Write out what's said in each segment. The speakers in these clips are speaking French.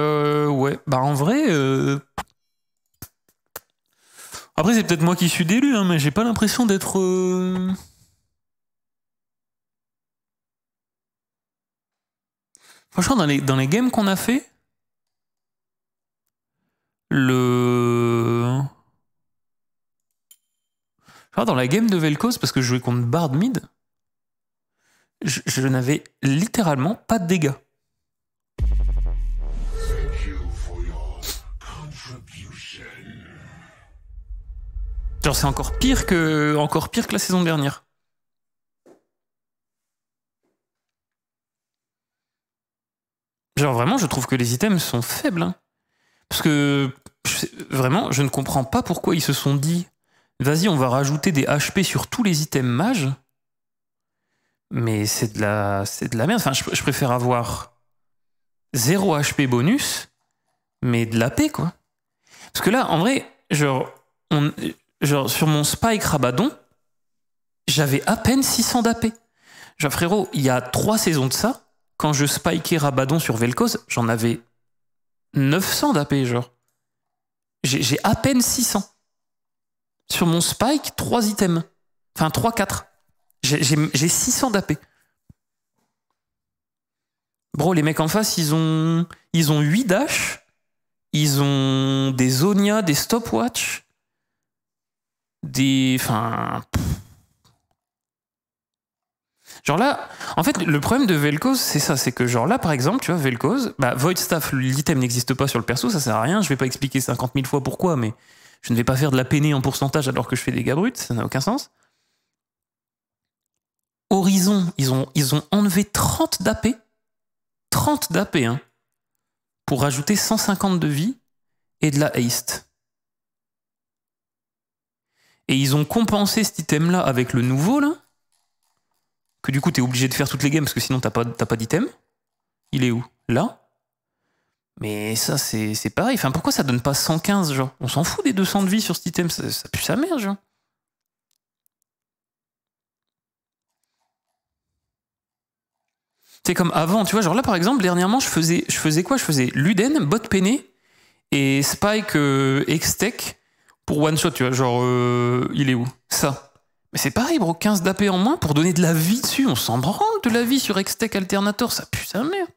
Euh, ouais, bah en vrai. Euh, Après, c'est peut-être moi qui suis d'élu, hein, mais j'ai pas l'impression d'être. Euh, Franchement, dans les, dans les games qu'on a fait, le. dans la game de Velkos, parce que je jouais contre Bard Mid, je n'avais littéralement pas de dégâts. Genre c'est encore pire que encore pire que la saison dernière. Genre vraiment, je trouve que les items sont faibles. Hein. Parce que vraiment, je ne comprends pas pourquoi ils se sont dit vas-y, on va rajouter des HP sur tous les items mages. Mais c'est de la c'est de la merde. Enfin, je, je préfère avoir 0 HP bonus, mais de la paix, quoi. Parce que là, en vrai, genre, on, genre, sur mon Spike Rabadon, j'avais à peine 600 d'AP. Genre, frérot, il y a trois saisons de ça, quand je spikais Rabadon sur Velkoz, j'en avais 900 d'AP, genre. J'ai à peine 600. Sur mon spike, trois items. Enfin, 3-4. J'ai 600 d'AP. Bro, les mecs en face, ils ont, ils ont 8 dash, ils ont des Zonia, des stopwatch, des. Enfin. Genre là, en fait, le problème de Vel'Koz, c'est ça, c'est que genre là, par exemple, tu vois, Vel'Koz, bah, Void Staff, l'item n'existe pas sur le perso, ça sert à rien, je vais pas expliquer 50 000 fois pourquoi, mais je ne vais pas faire de la pénée en pourcentage alors que je fais des gars bruts, ça n'a aucun sens. Horizon, ils ont, ils ont enlevé 30 d'AP, 30 d'AP, hein, pour rajouter 150 de vie et de la haste. Et ils ont compensé cet item-là avec le nouveau, là. Que du coup, t'es obligé de faire toutes les games parce que sinon, t'as pas, pas d'item. Il est où Là mais ça, c'est pareil. Enfin, pourquoi ça donne pas 115, genre On s'en fout des 200 de vie sur cet item, ça, pue sa mère, C'est comme avant, tu vois, genre là par exemple, dernièrement, je faisais, je faisais quoi Je faisais Luden, Bot et Spike euh, Extec pour one shot, tu vois, genre euh, il est où Ça. Mais c'est pareil, bro, 15 d'AP en moins pour donner de la vie dessus, on s'en branle de la vie sur Extech Alternator, ça pue sa merde.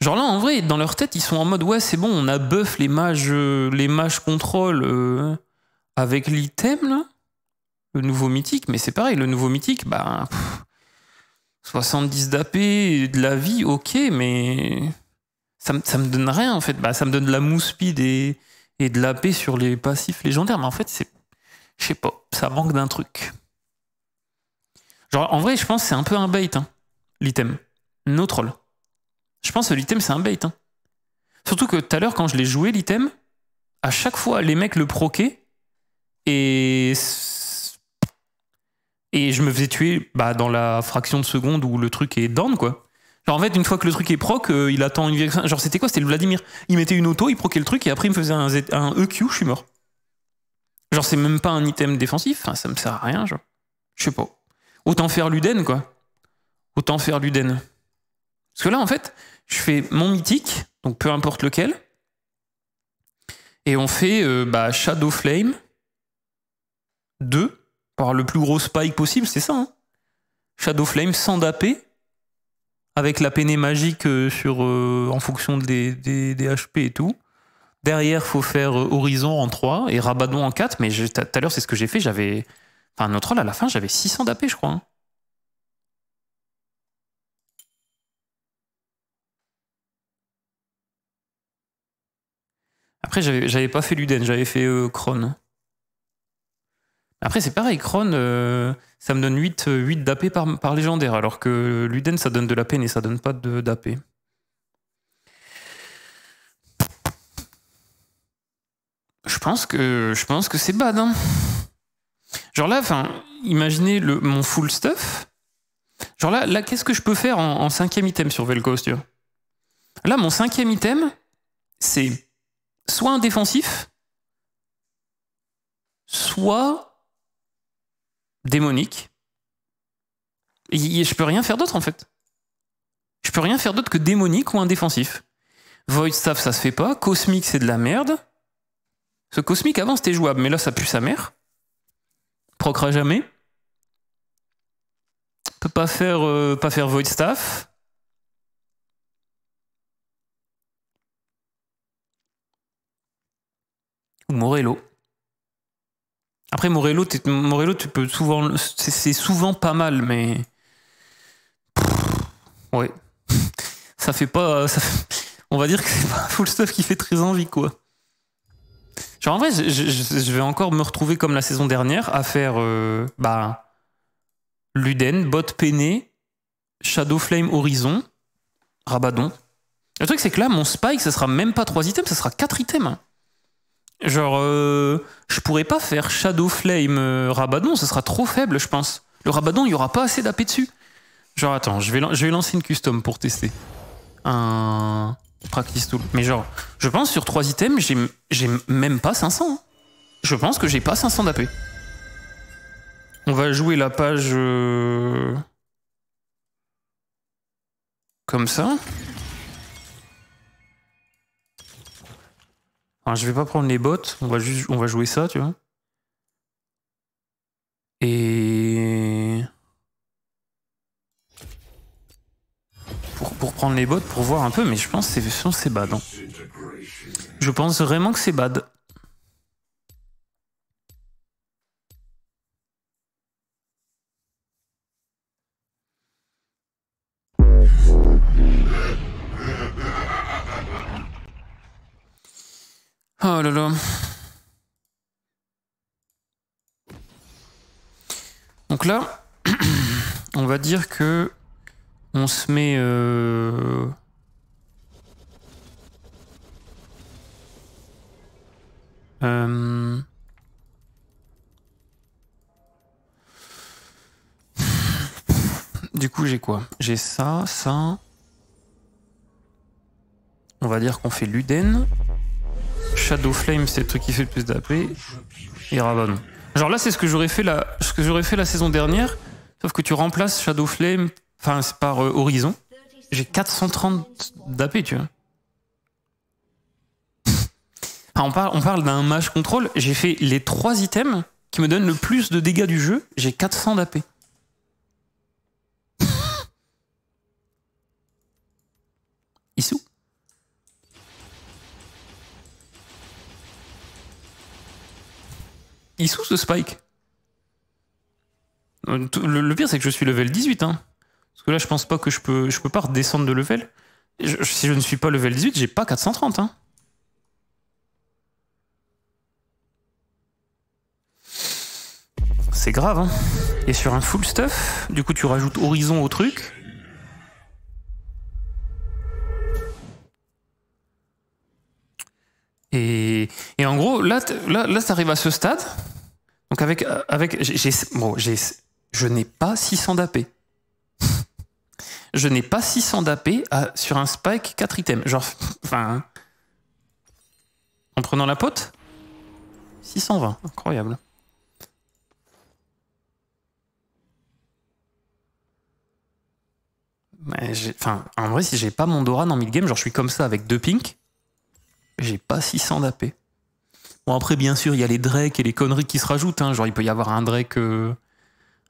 Genre là, en vrai, dans leur tête, ils sont en mode ouais, c'est bon, on a buff les mages, euh, les mages contrôle euh, avec l'item là, le nouveau mythique. Mais c'est pareil, le nouveau mythique, bah 70 d'AP, de la vie, ok, mais ça, ça me donne rien en fait. Bah ça me donne de la mousse et et de la paix sur les passifs légendaires. Mais en fait, c'est. Je sais pas, ça manque d'un truc. Genre, en vrai, je pense c'est un peu un bait, hein, l'item. No troll. Je pense que l'item, c'est un bait. Hein. Surtout que tout à l'heure, quand je l'ai joué, l'item, à chaque fois, les mecs le proquaient et. Et je me faisais tuer bah, dans la fraction de seconde où le truc est down, quoi. Genre en fait, une fois que le truc est proc, euh, il attend une Genre c'était quoi C'était le Vladimir. Il mettait une auto, il proquait le truc et après il me faisait un, un EQ, je suis mort. Genre c'est même pas un item défensif, ça me sert à rien, genre. Je sais pas. Autant faire l'Uden, quoi. Autant faire l'Uden. Parce que là, en fait, je fais mon mythique, donc peu importe lequel. Et on fait euh, bah, Shadow Flame 2 par le plus gros spike possible, c'est ça. Hein. Shadow Flame sans d'AP avec la péné magique euh, sur, euh, en fonction des, des, HP et tout. Derrière, faut faire euh, Horizon en 3 et Rabadon en 4. Mais tout à l'heure, c'est ce que j'ai fait. J'avais. Enfin, notre rôle, à la fin, j'avais 600 d'AP, je crois. Hein. Après, j'avais pas fait Luden, j'avais fait euh, après, c'est pareil, Kron, euh, ça me donne 8, 8 d'AP par, par, légendaire, alors que Luden, ça donne de la peine et ça donne pas de d'AP. Je pense que je pense que c'est bad. Hein. Genre là, imaginez le, mon full stuff. Genre là, là qu'est-ce que je peux faire en, cinquième item sur Vel'Koz, tu vois Là, mon cinquième item, c'est soit un défensif, soit démonique. je peux rien faire d'autre en fait. Je peux rien faire d'autre que démonique ou indéfensif. Void Staff, ça se fait pas. Cosmic, c'est de la merde. Ce Cosmic, avant, c'était jouable, mais là, ça pue sa mère. Procra jamais. Peut pas faire, euh, pas faire Void Staff. Ou Morello. Après, Morello, tu peux souvent. C'est souvent pas mal, mais. ouais. ça fait pas. On va dire que c'est pas full stuff qui fait très envie, quoi. Genre, en vrai, je, vais encore me retrouver comme la saison dernière à faire. Euh, bah. Luden, Bot Shadow Shadowflame Horizon, Rabadon. Le truc, c'est que là, mon Spike, ça sera même pas 3 items, ça sera 4 items. Hein. Genre, euh, je pourrais pas faire Shadow Flame euh, Rabadon, ce sera trop faible, je pense. Le Rabadon, il y aura pas assez d'AP dessus. Genre, attends, je vais, je vais lancer une custom pour tester. Un practice tool. Mais genre, je pense sur 3 items, j'ai même pas 500. Hein. Je pense que j'ai pas 500 d'AP. On va jouer la page... Euh, comme ça. je vais pas prendre les bottes, on va juste, on va jouer ça, tu vois. Et pour, prendre les bottes, pour voir un peu, mais je pense que c'est bad. Hein. Je pense vraiment que c'est bad. Oh là là. Donc là, on va dire que on se met... Euh, euh, du coup, j'ai quoi J'ai ça, ça. On va dire qu'on fait Luden. Shadow Flame, c'est le truc qui fait le plus d'AP. Et Genre là, c'est ce que j'aurais fait, la... Ce que j'aurais fait la saison dernière, sauf que tu remplaces Shadow Flame enfin, par euh, Horizon. J'ai 430 d'AP, tu vois. on, parle, d'un match contrôle. J'ai fait les trois items qui me donnent le plus de dégâts du jeu. J'ai 400 d'AP. Issou il sous ce spike. Le, pire, c'est que je suis level 18. Hein. Parce que là, je pense pas que je peux, je peux pas redescendre de level. si je ne suis pas level 18, j'ai pas 430. Hein. C'est grave. Hein. Et sur un full stuff, du coup, tu rajoutes horizon au truc. Et, en gros, là, là, là, t'arrives à ce stade. Donc avec, euh, avec bon, je n'ai pas 600 d'AP. je n'ai pas 600 d'AP sur un spike 4 items. Genre, enfin... En prenant la pote 620, incroyable. Mais enfin, en vrai, si j'ai pas mon Doran en mid-game, genre je suis comme ça avec deux pink, j'ai pas 600 d'AP. Bon, après, bien sûr, il y a les drakes et les conneries qui se rajoutent. Hein. Genre, il peut y avoir un Drake. Euh,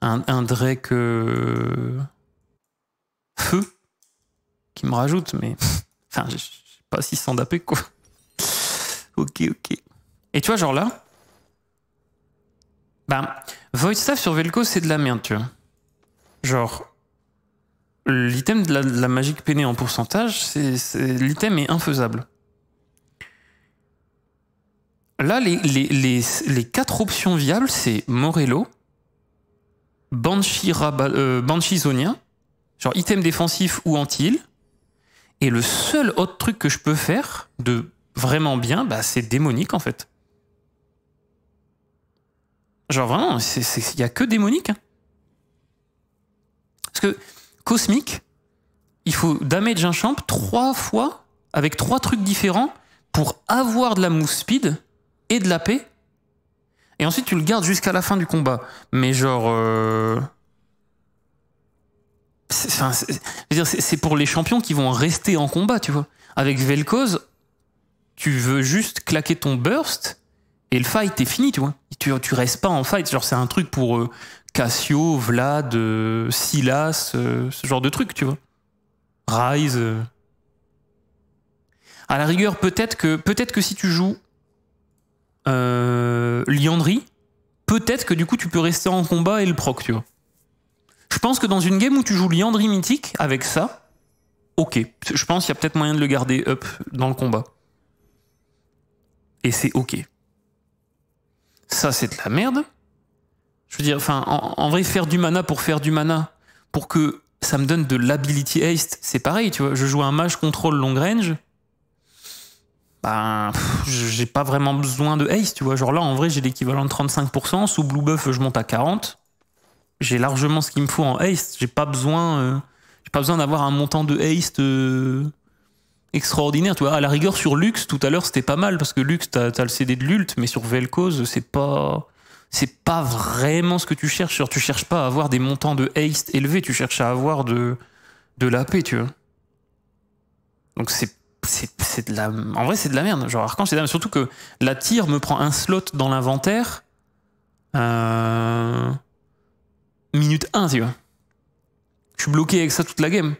un, Drake. Euh, feu. Qui me rajoute, mais. Enfin, je sais pas s'en d'AP, quoi. ok, ok. Et tu vois, genre là. Ben, Void Staff sur Velko c'est de la merde, tu vois. Genre. L'item de la, de la magique peinée en pourcentage, c'est, l'item est infaisable. Là, les, quatre options viables, c'est Morello, Banshee, euh, genre item défensif ou anti-heal. Et le seul autre truc que je peux faire de vraiment bien, bah, c'est démonique en fait. Genre vraiment, il n'y a que démonique. Hein. Parce que cosmique, il faut damage un champ trois fois avec trois trucs différents pour avoir de la move speed et de la paix. Et ensuite, tu le gardes jusqu'à la fin du combat. Mais genre. Euh, c'est pour les champions qui vont rester en combat, tu vois. Avec Vel'Koz, tu veux juste claquer ton burst et le fight est fini, tu vois. Tu, tu restes pas en fight. Genre, c'est un truc pour euh, Cassio, Vlad, euh, Silas, ce genre de truc, tu vois. Rise. À la rigueur, peut-être que, peut être que si tu joues euh, Liandry, peut-être que du coup tu peux rester en combat et le proc, tu vois. Je pense que dans une game où tu joues Liandry mythique avec ça, ok. Je pense qu'il y a peut-être moyen de le garder up dans le combat. Et c'est ok. Ça, c'est de la merde. Je veux dire, enfin, en, en, vrai, faire du mana pour faire du mana, pour que ça me donne de l'ability haste, c'est pareil, tu vois. Je joue un mage contrôle long range ben, j'ai pas vraiment besoin de Ace, tu vois. Genre là, en vrai, j'ai l'équivalent de 35%. Sous Blue Buff, je monte à 40. J'ai largement ce qu'il me faut en Ace. J'ai pas besoin, euh, j'ai pas besoin d'avoir un montant de Ace euh, extraordinaire, tu vois. À la rigueur, sur Lux, tout à l'heure, c'était pas mal parce que Lux, t'as as le CD de l'ult, mais sur Vel'Koz, c'est pas, c'est pas vraiment ce que tu cherches. tu cherches pas à avoir des montants de haste élevés, tu cherches à avoir de, de la paix, tu vois. Donc c'est c'est de la. En vrai, c'est de la merde. Genre, Archange, c'est de Surtout que la tire me prend un slot dans l'inventaire. Euh, minute 1, tu vois. Je suis bloqué avec ça toute la game.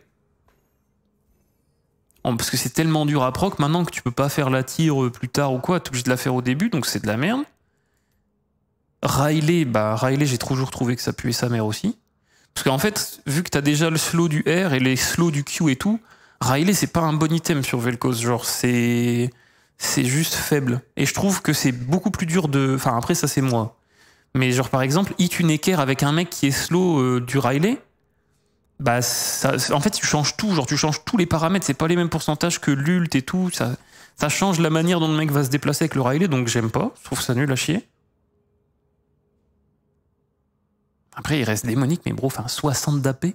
parce que c'est tellement dur à proc maintenant que tu peux pas faire la tire plus tard ou quoi. T'es obligé de la faire au début, donc c'est de la merde. Riley, bah Riley, j'ai toujours trouvé que ça puait sa mère aussi. Parce qu'en fait, vu que t'as déjà le slow du R et les slows du Q et tout, Riley, c'est pas un bon item sur Vel'Koz. Genre, c'est c'est juste faible. Et je trouve que c'est beaucoup plus dur de. Enfin, après, ça, c'est moi. Mais genre, par exemple, hit une équerre avec un mec qui est slow euh, du Riley, bah, ça, en fait, tu changes tout. Genre, tu changes tous les paramètres. C'est pas les mêmes pourcentages que l'ult et tout. Ça, change la manière dont le mec va se déplacer avec le Riley, donc j'aime pas. Je trouve ça nul à chier. Après, il reste démonique, mais bro, enfin, 60 d'AP.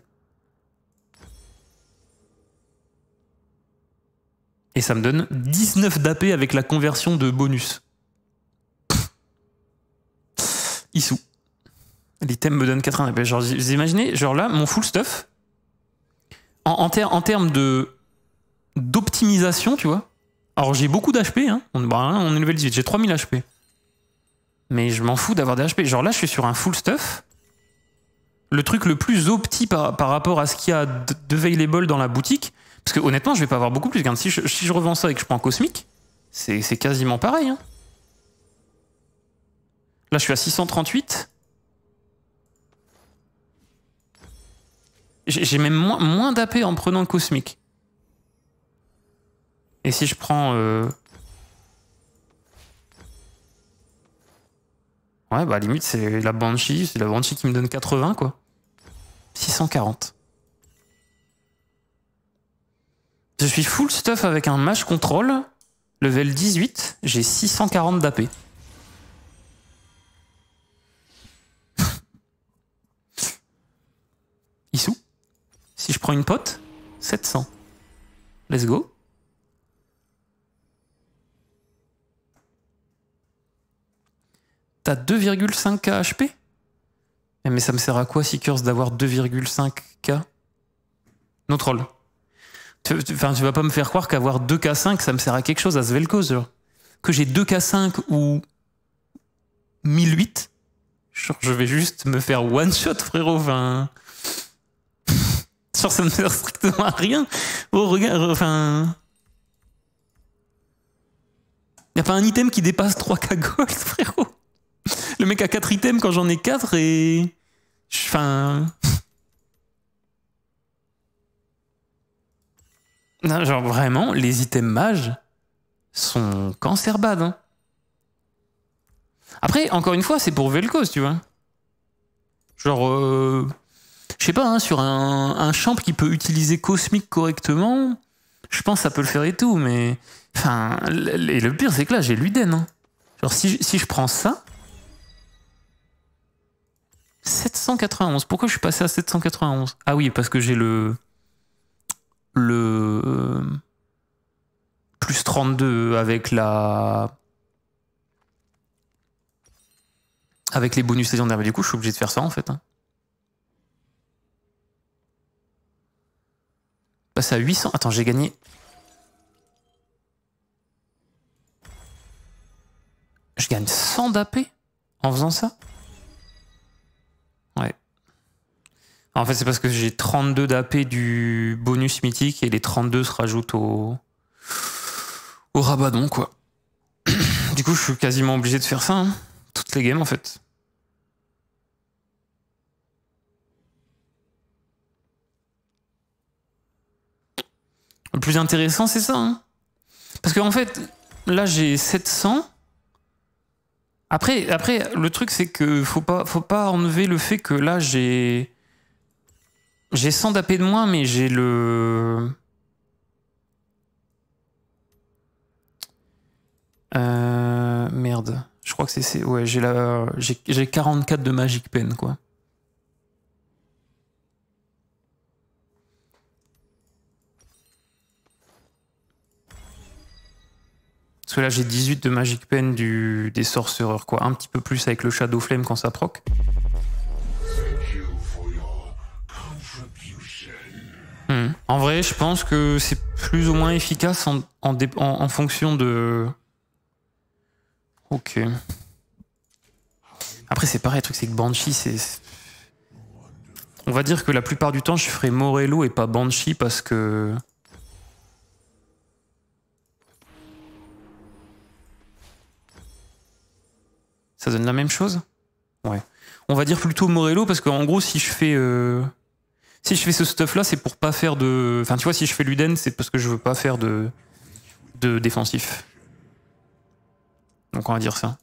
Et ça me donne 19 d'AP avec la conversion de bonus. Issou. thèmes me donnent 80 d'AP. Genre, vous imaginez, genre là, mon full stuff, en, termes de d'optimisation, tu vois. Alors j'ai beaucoup d'HP, hein. Bah, hein. on, est level 18, j'ai 3000 HP. Mais je m'en fous d'avoir des HP. Genre là, je suis sur un full stuff. Le truc le plus opti par, rapport à ce qu'il y a de veilable dans la boutique, parce que honnêtement, je vais pas avoir beaucoup plus. si je, revends ça et que je prends cosmique, c'est quasiment pareil. Hein. Là, je suis à 638. J'ai même moins, d'AP en prenant cosmique. Et si je prends... Euh... Ouais, bah limite, c'est la Banshee. C'est la Banshee qui me donne 80, quoi. 640. Je suis full stuff avec un mage contrôle, level 18, j'ai 640 d'AP. Issou Si je prends une pote, 700. Let's go. T'as 2,5k HP eh, Mais ça me sert à quoi, Curse d'avoir 2,5k Notre troll. Enfin, tu vas pas me faire croire qu'avoir 2 K5, ça me sert à quelque chose à Svelko, Genre. Que j'ai 2 K5 ou 1008, genre, je vais juste me faire one shot, frérot. Enfin. genre, ça me sert strictement à rien. Oh, regarde, enfin. Y a pas un item qui dépasse 3K gold, frérot. Le mec a 4 items quand j'en ai 4 et. Enfin. genre vraiment, les items mages sont cancer Hein. Après, encore une fois, c'est pour Velkos, tu vois. Genre, euh, je sais pas, hein, sur un, champ qui peut utiliser Cosmic correctement, je pense que ça peut le faire et tout, mais. Enfin, et le pire, c'est que là, j'ai Luden. Hein. Genre, si, si je prends ça. 791. Pourquoi je suis passé à 791 Ah oui, parce que j'ai le le plus 32 avec la avec les bonus légendaires. Mais du coup, je suis obligé de faire ça en fait. Hein. à 800. Attends, j'ai gagné. Je gagne 100 d'AP en faisant ça En fait, c'est parce que j'ai 32 d'AP du bonus mythique et les 32 se rajoutent au, au rabadon, quoi. du coup, je suis quasiment obligé de faire ça, hein. toutes les games, en fait. Le plus intéressant, c'est ça. Hein. Parce qu'en en fait, là, j'ai 700. Après, après, le truc, c'est que faut pas, faut pas enlever le fait que là, j'ai j'ai 100 d'AP de moins, mais j'ai le... Euh, merde. Je crois que c'est... Ouais, j'ai la... J'ai 44 de Magic Pen, quoi. Parce que là, j'ai 18 de Magic Pen du... des Sorcereurs, quoi. Un petit peu plus avec le Shadow Flame quand ça proc. En vrai, je pense que c'est plus ou moins efficace en, fonction de. Ok. Après, c'est pareil, le truc, c'est que Banshee, c'est. On va dire que la plupart du temps, je ferai Morello et pas Banshee parce que. Ça donne la même chose Ouais. On va dire plutôt Morello parce qu'en gros, si je fais. Euh si je fais ce stuff là, c'est pour pas faire de. Enfin, tu vois, si je fais Luden, c'est parce que je veux pas faire de, de défensif. Donc on va dire ça.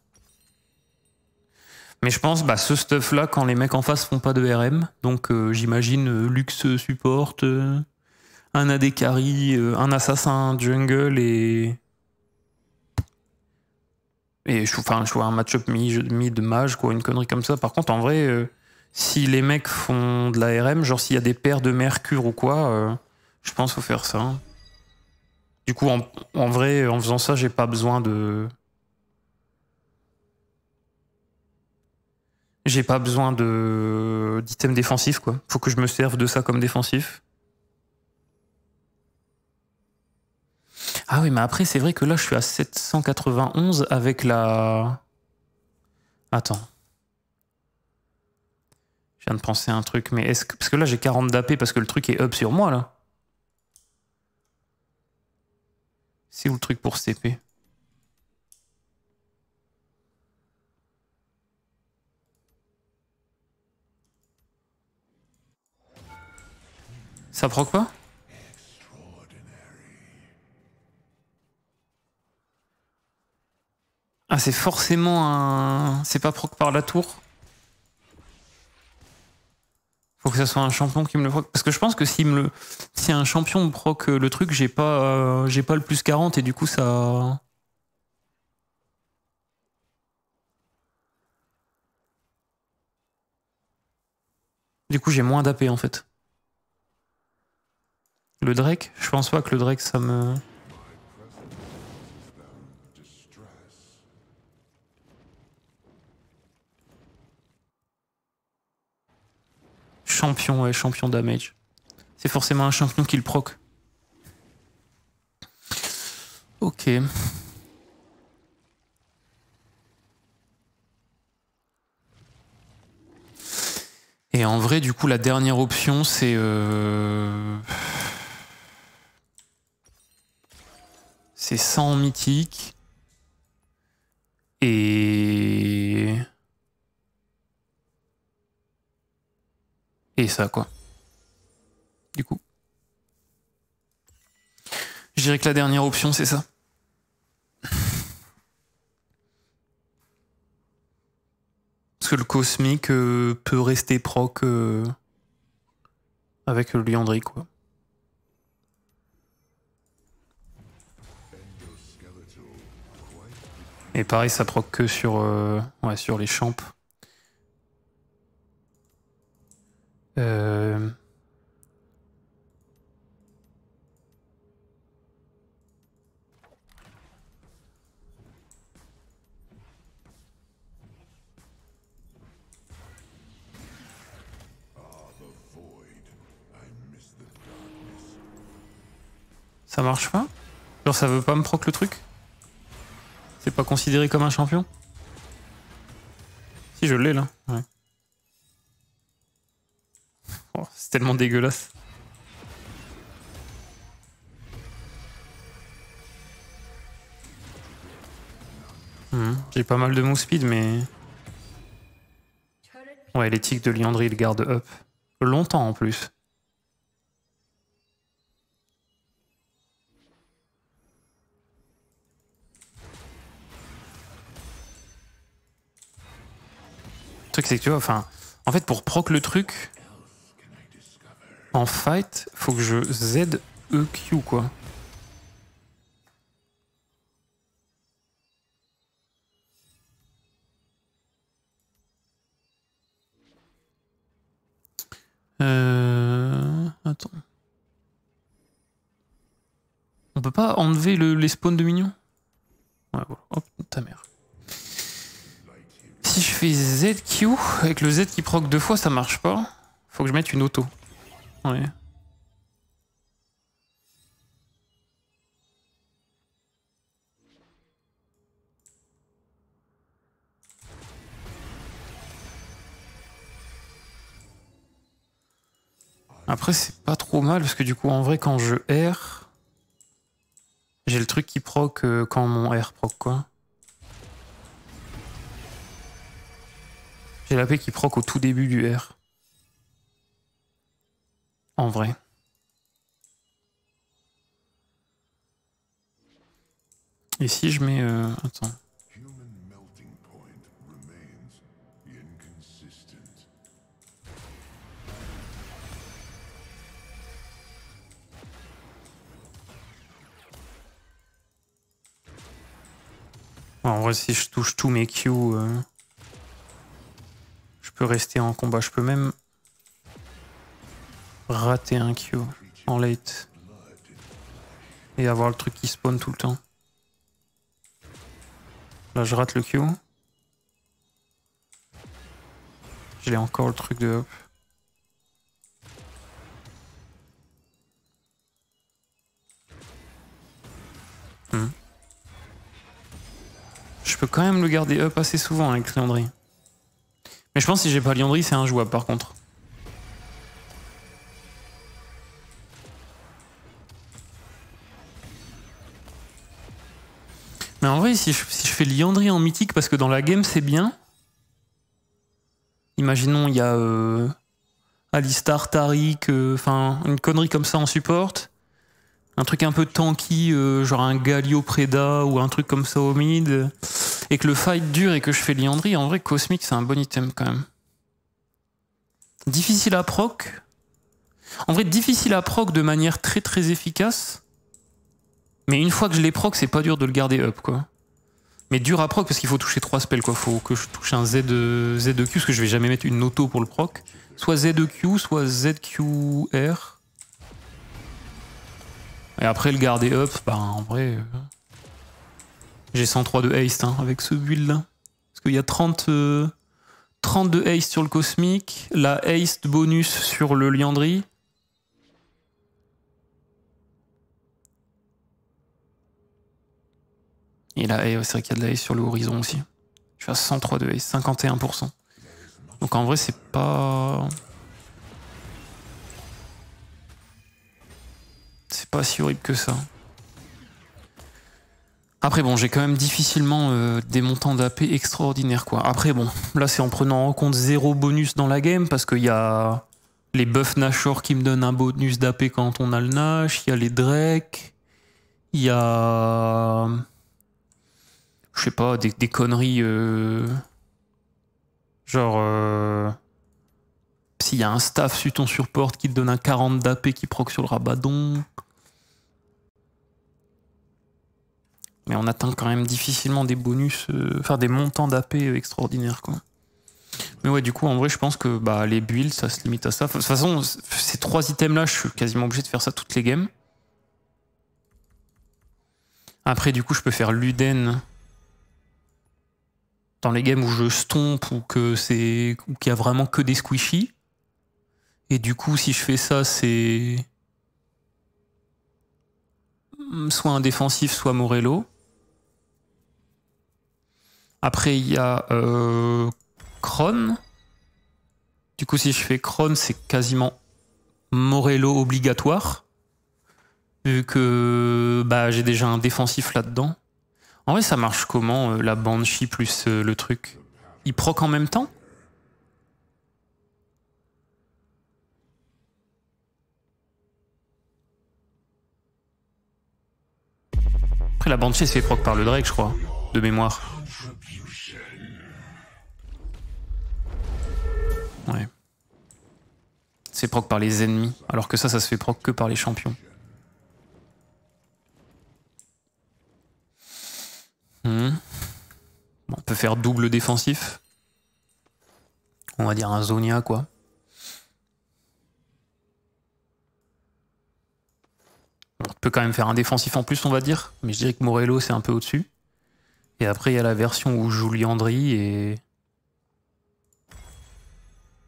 Mais je pense, bah, ce stuff là, quand les mecs en face font pas de RM, donc euh, j'imagine luxe euh, Lux support, euh, un AD carry, un assassin jungle et. Et je, enfin, je vois un match-up mid, de mage, quoi, une connerie comme ça. Par contre, en vrai si les mecs font de la RM, genre s'il y a des paires de mercure ou quoi, euh, je pense faut faire ça. Du coup, en, vrai, en faisant ça, j'ai pas besoin de. J'ai pas besoin de d'item défensif, quoi. Faut que je me serve de ça comme défensif. Ah oui, mais après, c'est vrai que là, je suis à 791 avec la. Attends. Je viens de penser à un truc, mais est-ce que... Parce que là, j'ai 40 d'AP parce que le truc est up sur moi, là. C'est où le truc pour CP Ça proc pas Ah, c'est forcément un... C'est pas proc par la tour faut que ça soit un champion qui me le proc. Parce que je pense que si, me un champion me proc le truc, j'ai pas, euh, j'ai pas le plus 40 et du coup ça. Du coup j'ai moins d'AP en fait. Le Drake, je pense pas que le Drake ça me. champion, champion damage. C'est forcément un champion qui le proc. Ok. Et en vrai, du coup, la dernière option, c'est... Euh, c'est 100 mythique. Et ça, quoi. Du coup. Je dirais que la dernière option, c'est ça. Parce que le cosmique euh, peut rester proc euh, avec le liandri quoi. Et pareil, ça proc que sur, euh, sur les champs. Euh, ça marche pas Genre ça veut pas me proc le truc C'est pas considéré comme un champion Si je l'ai là, ouais. tellement dégueulasse. Hmm, j'ai pas mal de move speed, mais... Ouais, l'éthique de Liandry, il garde up. Longtemps en plus. Le truc, c'est que tu vois, enfin... En fait, pour proc le truc, en fight, faut que je ZEQ, quoi. Euh... Attends. On peut pas enlever les spawns de minions Ouais, Hop, ta mère. Si je fais Z-Q avec le Z qui proc deux fois, ça marche pas. Faut que je mette une auto. Après, c'est pas trop mal, parce que du coup, en vrai, quand je R, j'ai le truc qui proc euh, quand mon R proc, quoi. J'ai la paix qui proc au tout début du R. En vrai. Et si je mets... Euh, attends. En vrai, si je touche tous mes Q, euh, je peux rester en combat. Je peux même rater un Q en late. Et avoir le truc qui spawn tout le temps. Là, je rate le Q. J'ai encore le truc de up hmm. Je peux quand même le garder up assez souvent avec Liandry. Mais je pense que si j'ai pas Liandry, c'est injouable par contre. si je, fais Liandry en mythique, parce que dans la game, c'est bien. Imaginons, il y a euh, Alistar, Tariq, euh, enfin, une connerie comme ça en support. Un truc un peu tanky, euh, genre un Galio Preda ou un truc comme ça au mid. Et que le fight dure et que je fais Liandry, en vrai, Cosmic, c'est un bon item quand même. Difficile à proc. En vrai, difficile à proc de manière très très efficace. Mais une fois que je l'ai proc, c'est pas dur de le garder up, quoi. Mais dur à proc parce qu'il faut toucher trois spells quoi. Faut que je touche un Z, euh, Z2Q e parce que je vais jamais mettre une auto pour le proc. Soit Z2Q, e soit ZQR. Et après le garder up, bah en vrai. Euh, j'ai 103 de haste hein, avec ce build là. Parce qu'il y a 30, euh, de haste sur le cosmique, la haste bonus sur le liandry, Et là, c'est vrai qu'il y a de la haie sur l'horizon aussi. Je suis à 103 de haie, 51%. Donc en vrai, c'est pas. C'est pas si horrible que ça. Après bon, j'ai quand même difficilement euh, des montants d'AP extraordinaires quoi. Après bon, là c'est en prenant en compte zéro bonus dans la game parce qu'il y a les buffs Nashor qui me donnent un bonus d'AP quand on a le Nash, il y a les Drake, il y a je sais pas, des, conneries. Euh, genre. Euh, s'il y a un staff sur ton support qui te donne un 40 d'AP qui proc sur le rabadon. Mais on atteint quand même difficilement des bonus, euh, enfin des montants d'AP extraordinaires quoi. Mais ouais, du coup, en vrai, je pense que bah, les builds, ça se limite à ça. De toute façon, ces trois items-là, je suis quasiment obligé de faire ça toutes les games. Après, du coup, je peux faire Luden dans les games où je stomp ou que c'est qu'il y a vraiment que des squishy. Et du coup, si je fais ça, c'est mm, soit un défensif, soit Morello. Après, il y a euh, Du coup, si je fais Kron, c'est quasiment Morello obligatoire. Vu que bah, j'ai déjà un défensif là-dedans. En vrai, ça marche comment, euh, la Banshee plus euh, le truc Il proc en même temps Après, la Banshee se fait proc par le Drake, je crois, de mémoire. Ouais. C'est proc par les ennemis, alors que ça, ça se fait proc que par les champions. double défensif. On va dire un Zonia, quoi. On peut quand même faire un défensif en plus, on va dire. Mais je dirais que Morello, c'est un peu au-dessus. Et après, il y a la version où je joue Liandry et...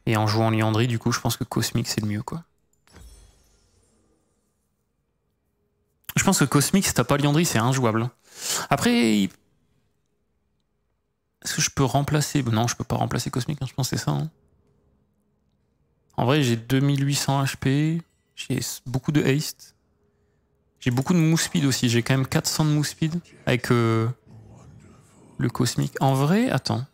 Et en jouant Liandry, du coup, je pense que Cosmic, c'est le mieux, quoi. Je pense que Cosmic, si t'as pas Liandry, c'est injouable. Après, il est-ce que je peux remplacer Non, je peux pas remplacer Cosmic, je pense c'est ça. Hein. En vrai, j'ai 2800 HP, j'ai beaucoup de haste, j'ai beaucoup de move speed aussi, j'ai quand même 400 de move speed avec euh, le Cosmic. En vrai, attends.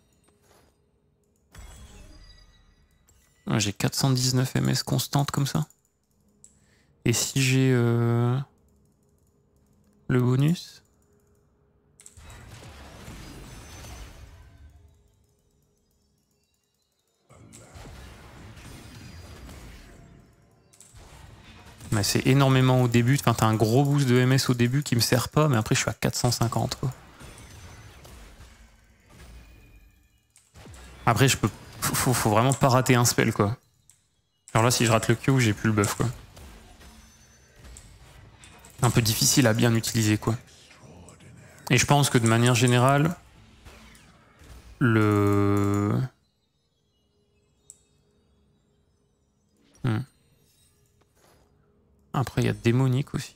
J'ai 419 ms constante comme ça. Et si j'ai euh, le bonus mais c'est énormément au début. t'as un gros boost de MS au début qui me sert pas, mais après je suis à 450. Quoi. Après, je peux. Faut, vraiment pas rater un spell, quoi. Alors là, si je rate le Q, j'ai plus le buff, quoi. Un peu difficile à bien utiliser, quoi. Et je pense que de manière générale, le. Après, il y a démonique aussi.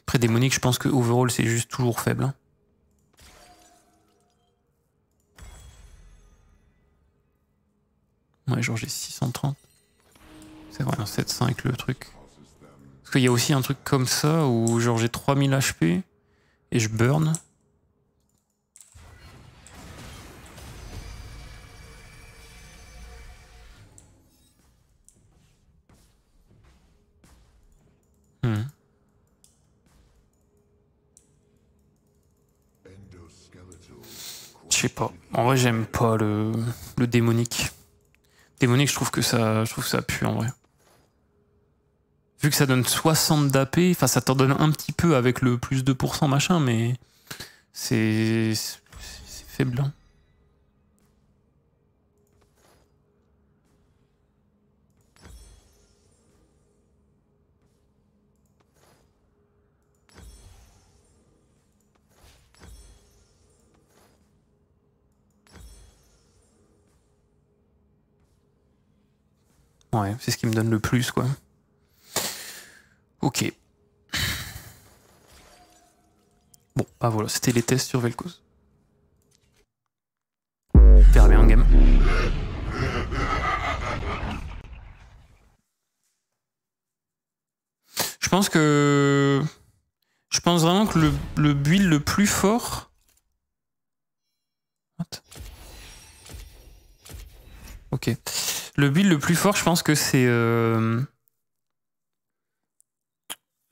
Après, démonique, je pense que overall, c'est juste toujours faible. Hein. Ouais, genre j'ai 630. C'est vrai, un 700 avec le truc. Parce qu'il y a aussi un truc comme ça où genre j'ai 3000 HP et je burn. pas. En vrai, j'aime pas le, le démonique. Démonique, je trouve que ça, je trouve ça pue en vrai. Vu que ça donne 60 d'AP, enfin ça t'en donne un petit peu avec le plus 2% machin, mais c'est faible. Hein. c'est ce qui me donne le plus, quoi. Ok. Bon, bah voilà, c'était les tests sur Vel'Koz. Faire bien en game. Je pense que... Je pense vraiment que le, le build le plus fort... What ok. Le build le plus fort, je pense que c'est. Euh,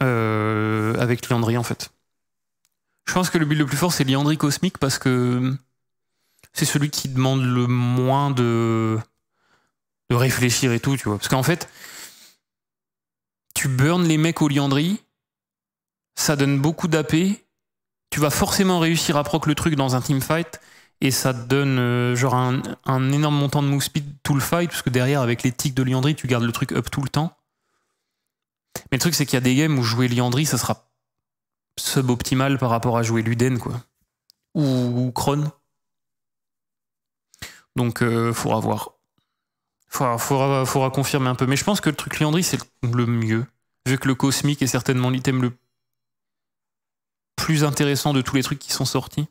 euh, avec Liandry, en fait. Je pense que le build le plus fort, c'est Liandry Cosmique parce que c'est celui qui demande le moins de. de réfléchir et tout, tu vois. Parce qu'en fait, tu burns les mecs au Liandry, ça donne beaucoup d'AP, tu vas forcément réussir à proc le truc dans un teamfight. fight et ça te donne euh, genre un, énorme montant de move speed tout le fight, parce que derrière, avec les tics de Liandry, tu gardes le truc up tout le temps. Mais le truc, c'est qu'il y a des games où jouer Liandry, ça sera suboptimal par rapport à jouer Luden, quoi. Ou, Cron. Donc, il euh, faudra voir. Faudra, faudra, confirmer un peu. Mais je pense que le truc Liandry, c'est le mieux. Vu que le cosmique est certainement l'item le plus intéressant de tous les trucs qui sont sortis.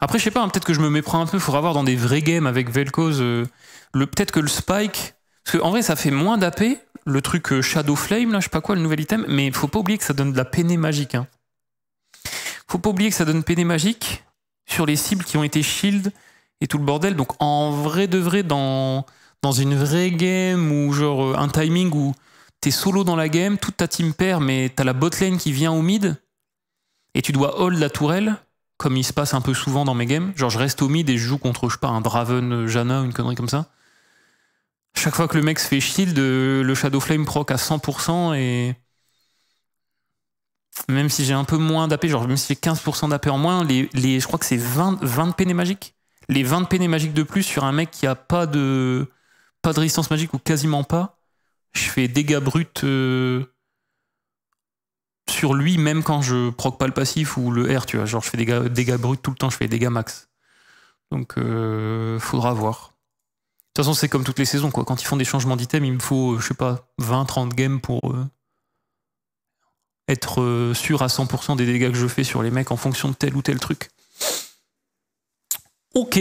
Après, je sais pas, hein, peut-être que je me méprends un peu. Faudra voir dans des vrais games avec Vel'Koz. Euh, peut-être que le Spike. Parce qu'en vrai, ça fait moins d'AP. Le truc euh, Shadow Flame, là, je sais pas quoi, le nouvel item. Mais il faut pas oublier que ça donne de la péné magique. Hein. Faut pas oublier que ça donne péné magique sur les cibles qui ont été shield et tout le bordel. Donc en vrai de vrai, dans, dans une vraie game ou genre euh, un timing où t'es solo dans la game, toute ta team perd, mais t'as la botlane qui vient au mid et tu dois hold la tourelle comme il se passe un peu souvent dans mes games. Genre, je reste au mid et je joue contre, je sais pas, un Draven, euh, Janna, une connerie comme ça. Chaque fois que le mec se fait shield, euh, le Shadow Flame proc à 100% et. Même si j'ai un peu moins d'AP, genre même si j'ai 15% d'AP en moins, les, les, je crois que c'est 20, 20 e magiques. Les 20 PN e magiques de plus sur un mec qui a pas de, pas de résistance magique ou quasiment pas, je fais dégâts bruts. Euh, sur lui même quand je proc pas le passif ou le R, tu vois. Genre, je fais des dégâts, bruts tout le temps, je fais des dégâts max. Donc, euh, faudra voir. De toute façon, c'est comme toutes les saisons, quoi. Quand ils font des changements d'item, il me faut, euh, je sais pas, 20-30 games pour euh, être sûr à 100% des dégâts que je fais sur les mecs en fonction de tel ou tel truc. Ok.